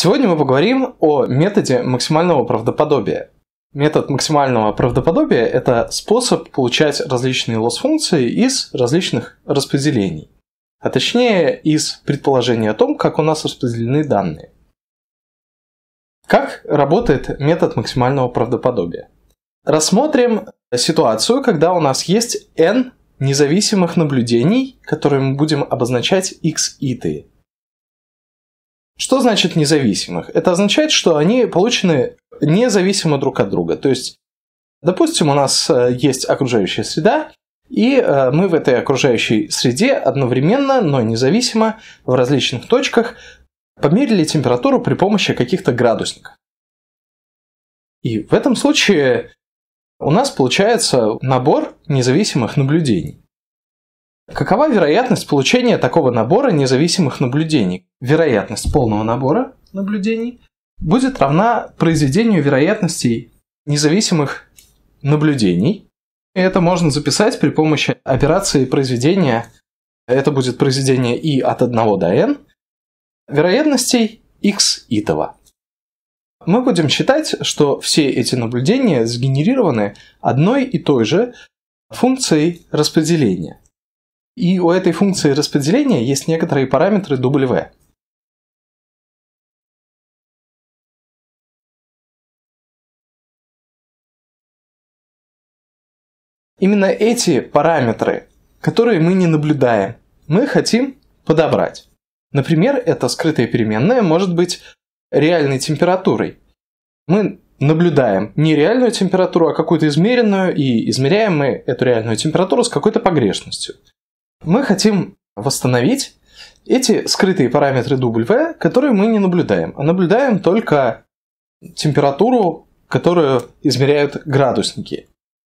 Сегодня мы поговорим о методе максимального правдоподобия. Метод максимального правдоподобия – это способ получать различные лосс-функции из различных распределений, а точнее из предположений о том, как у нас распределены данные. Как работает метод максимального правдоподобия? Рассмотрим ситуацию, когда у нас есть n независимых наблюдений, которые мы будем обозначать x и итые. Что значит независимых? Это означает, что они получены независимо друг от друга. То есть, допустим, у нас э, есть окружающая среда, и э, мы в этой окружающей среде одновременно, но независимо в различных точках померили температуру при помощи каких-то градусников. И в этом случае у нас получается набор независимых наблюдений. Какова вероятность получения такого набора независимых наблюдений? Вероятность полного набора наблюдений будет равна произведению вероятностей независимых наблюдений. И это можно записать при помощи операции произведения. Это будет произведение и от 1 до n. Вероятностей x итого. Мы будем считать, что все эти наблюдения сгенерированы одной и той же функцией распределения – и у этой функции распределения есть некоторые параметры W. Именно эти параметры, которые мы не наблюдаем, мы хотим подобрать. Например, эта скрытая переменная может быть реальной температурой. Мы наблюдаем не реальную температуру, а какую-то измеренную, и измеряем мы эту реальную температуру с какой-то погрешностью. Мы хотим восстановить эти скрытые параметры W, которые мы не наблюдаем, а наблюдаем только температуру, которую измеряют градусники.